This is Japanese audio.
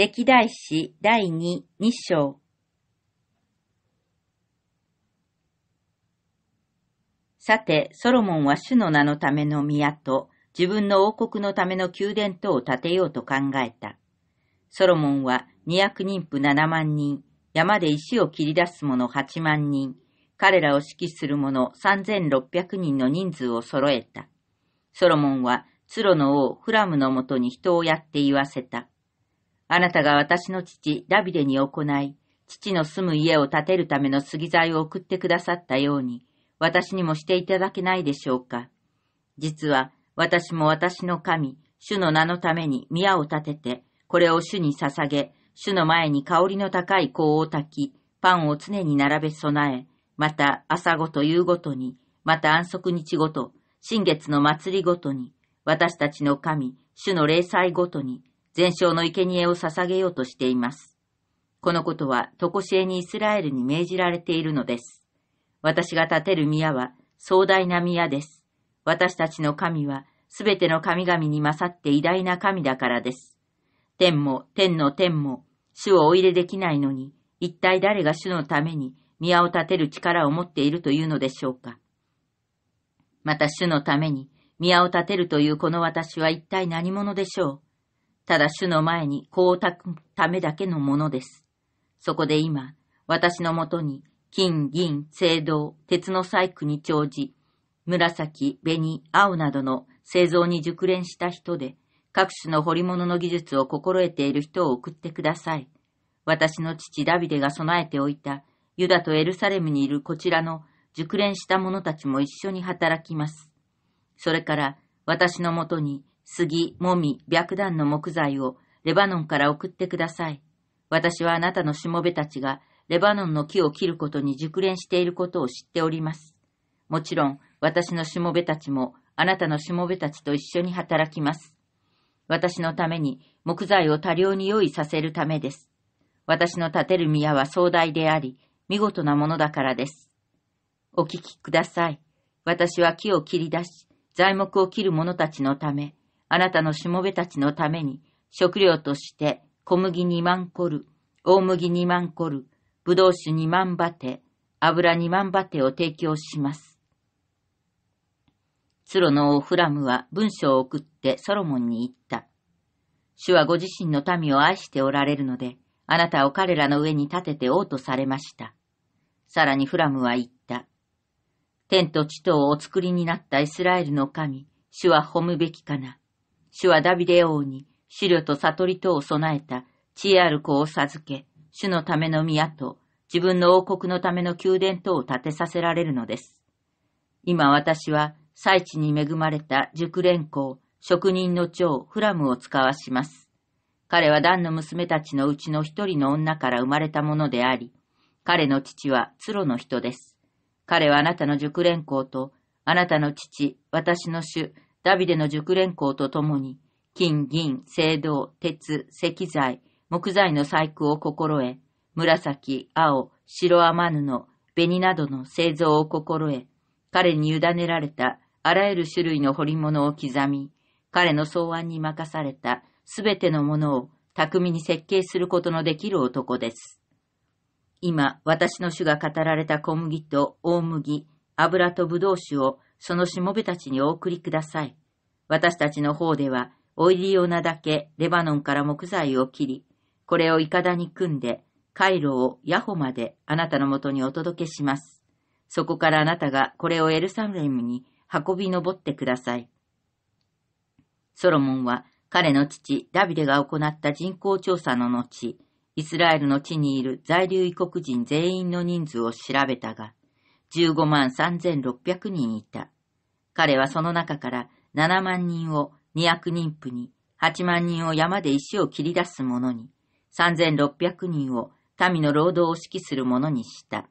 歴代史第二二章さて、ソロモンは主の名のための宮と、自分の王国のための宮殿等を建てようと考えた。ソロモンは二百人夫七万人、山で石を切り出す者八万人、彼らを指揮する者三千六百人の人数を揃えた。ソロモンは、ツロの王フラムのもとに人をやって言わせた。あなたが私の父、ダビデに行い、父の住む家を建てるための杉材を送ってくださったように、私にもしていただけないでしょうか。実は、私も私の神、主の名のために宮を建てて、これを主に捧げ、主の前に香りの高い香を炊き、パンを常に並べ備え、また朝ごと夕ごとに、また安息日ごと、新月の祭りごとに、私たちの神、主の霊祭ごとに、全焼の生贄を捧げようとしています。このことは、とこしえにイスラエルに命じられているのです。私が建てる宮は壮大な宮です。私たちの神は、すべての神々に勝って偉大な神だからです。天も天の天も、主をお入れできないのに、一体誰が主のために宮を建てる力を持っているというのでしょうか。また主のために宮を建てるというこの私は一体何者でしょう。ただ主の前に子をたくためだけのものです。そこで今、私のもとに金、銀、青銅、鉄の細工に長じ、紫、紅、青などの製造に熟練した人で、各種の彫り物の技術を心得ている人を送ってください。私の父ダビデが備えておいた、ユダとエルサレムにいるこちらの熟練した者たちも一緒に働きます。それから、私のもとに杉、もみ、白檀の木材をレバノンから送ってください。私はあなたのしもべたちがレバノンの木を切ることに熟練していることを知っております。もちろん、私のしもべたちもあなたのしもべたちと一緒に働きます。私のために木材を多量に用意させるためです。私の建てる宮は壮大であり、見事なものだからです。お聞きください。私は木を切り出し、材木を切る者たちのため、あなたのしもべたちのために、食料として小麦二万コル、大麦二万コル、ぶどう酒二万バテ、油二万バテを提供します。ツロの王フラムは文章を送ってソロモンに言った。主はご自身の民を愛しておられるので、あなたを彼らの上に立てて王とされました。さらにフラムは言った。天と地とをお作りになったイスラエルの神、主は褒むべきかな。主はダビデ王に、資料と悟りとを備えた、知恵ある子を授け、主のための宮と、自分の王国のための宮殿等を建てさせられるのです。今私は、最地に恵まれた熟練工、職人の長、フラムを使わします。彼は団の娘たちのうちの一人の女から生まれたものであり、彼の父はツロの人です。彼はあなたの熟練工と、あなたの父、私の主、ダビデの熟練工とともに、金、銀、青銅、鉄、石材、木材の細工を心得、紫、青、白天布、紅などの製造を心得、彼に委ねられたあらゆる種類の彫り物を刻み、彼の草案に任されたすべてのものを巧みに設計することのできる男です。今、私の主が語られた小麦と大麦、油とぶどう酒をそのしもべたちにお送りください。私たちの方では、オイリオナだけレバノンから木材を切り、これをいかだに組んで、カイロをヤホまであなたのもとにお届けします。そこからあなたがこれをエルサレムに運び上ってください。ソロモンは彼の父ダビデが行った人口調査の後、イスラエルの地にいる在留異国人全員の人数を調べたが、15万3600人いた。彼はその中から7万人を二0人婦に、8万人を山で石を切り出す者に、3600人を民の労働を指揮する者にした。